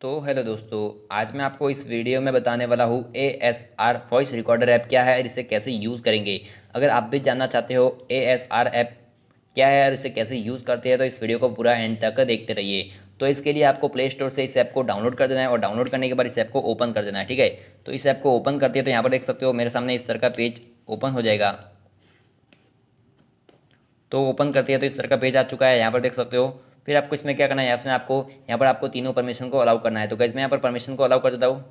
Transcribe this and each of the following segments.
तो हेलो दोस्तों आज मैं आपको इस वीडियो में बताने वाला हूँ A S R voice recorder app क्या है और इसे कैसे यूज़ करेंगे अगर आप भी जानना चाहते हो ए एस आर ऐप क्या है और इसे कैसे यूज़ करते हैं तो इस वीडियो को पूरा एंड तक देखते रहिए तो इसके लिए आपको प्ले स्टोर से इस ऐप को डाउनलोड कर देना है और डाउनलोड करने के बाद इस ऐप को ओपन कर देना है ठीक है तो इस ऐप को ओपन करते हैं तो यहाँ पर देख सकते हो मेरे सामने इस तरह का पेज ओपन हो जाएगा तो ओपन करते हैं तो इस तरह का पेज आ चुका है यहाँ पर देख सकते हो फिर आपको इसमें क्या करना है इसमें आपको यहाँ पर आपको तीनों परमिशन को अलाउ करना है तो गैस मैं यहाँ पर परमिशन को अलाउ कर देता हूँ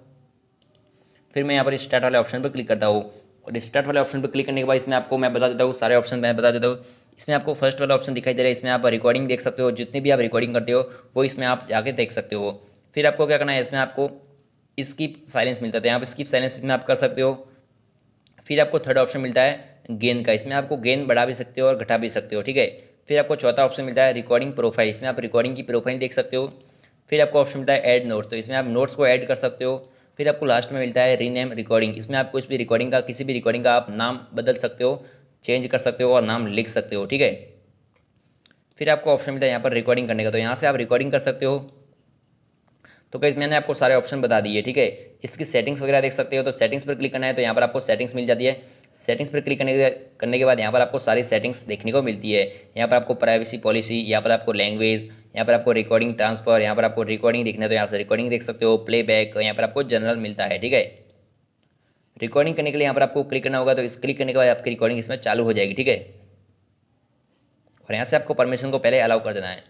फिर मैं यहाँ पर स्टार्ट वाले ऑप्शन पर क्लिक करता हूँ और स्टार्ट वाले ऑप्शन पर क्लिक करने के बाद इसमें आपको मैं बता देता हूँ सारे ऑप्शन मैं बता देता हूँ इसमें आपको फर्स्ट वाला ऑप्शन दिखाई दे रहा है इसमें आप रिकॉर्डिंग देख सकते हो जितने भी आप रिकॉर्डिंग करते हो वो इसमें आप जाके देख सकते हो फिर आपको क्या करना है इसमें आपको स्किप साइलेंस मिलता है तो यहाँ पर स्किप साइलेंस इसमें आप कर सकते हो फिर आपको थर्ड ऑप्शन मिलता है गेंद का इसमें आपको गेंद बढ़ा भी सकते हो और घटा भी सकते हो ठीक है फिर आपको चौथा ऑप्शन मिलता है रिकॉर्डिंग प्रोफाइल इसमें आप रिकॉर्डिंग की प्रोफाइल देख सकते हो फिर आपको ऑप्शन मिलता है ऐड नोट्स तो इसमें आप नोट्स को ऐड कर सकते हो फिर आपको लास्ट में मिलता है रीनेम रिकॉर्डिंग इसमें आप कुछ भी रिकॉर्डिंग का किसी भी रिकॉर्डिंग का आप नाम बदल सकते हो चेंज कर सकते हो और नाम लिख सकते हो ठीक है फिर आपको ऑप्शन मिलता है यहाँ पर रिकॉर्डिंग करने का तो यहाँ से आप रिकॉर्डिंग कर सकते हो तो कैसे मैंने आपको सारे ऑप्शन बता दिए ठीक है इसकी सेटिंग्स वगैरह देख सकते हो तो सेटिंग्स पर क्लिक करना है तो यहाँ पर आपको सेटिंग्स मिल जाती है सेटिंग्स पर क्लिक करने के करने के बाद यहाँ पर आपको सारी सेटिंग्स देखने को मिलती है यहाँ पर आपको प्राइवेसी पॉलिसी यहाँ पर आपको लैंग्वेज यहाँ पर आपको रिकॉर्डिंग ट्रांसफर यहाँ पर आपको रिकॉर्डिंग देखना है तो यहाँ से रिकॉर्डिंग देख सकते हो प्लेबैक यहाँ पर आपको जनरल मिलता है ठीक है रिकॉर्डिंग करने के लिए यहाँ पर आपको क्लिक करना होगा तो इस क्लिक करने के बाद आपकी रिकॉर्डिंग इसमें चालू हो जाएगी ठीक है और यहाँ से आपको परमिशन को पहले अलाउ कर देना है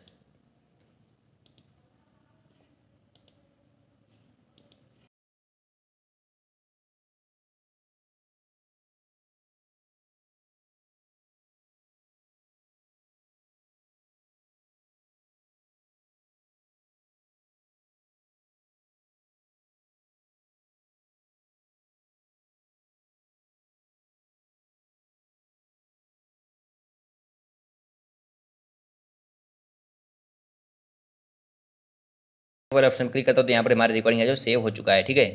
पर ऑप्शन क्लिक करता हूँ तो यहाँ पर हमारी रिकॉर्डिंग है जो सेव हो चुका है ठीक है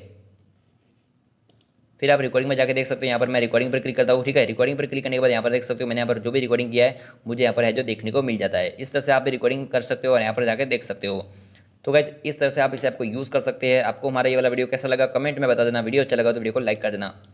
फिर आप रिकॉर्डिंग में जाकर देख सकते हो यहाँ पर मैं रिकॉर्डिंग पर क्लिक करता हूँ ठीक है रिकॉर्डिंग पर क्लिक करने के बाद यहाँ पर देख सकते हो मैंने यहाँ पर जो भी रिकॉर्डिंग किया है मुझे यहाँ पर है जो देखने को मिल जाता है इस तरह से आप रिकॉर्डिंग कर सकते हो और यहाँ पर जाकर देख सकते हो तो गैज इस तरह से आप इसे आपको यूज़ कर सकते हैं आपको हमारा ये वाला वीडियो कैसा लगा कमेंट में बता देना वीडियो अच्छा लगा तो वीडियो को लाइक कर देना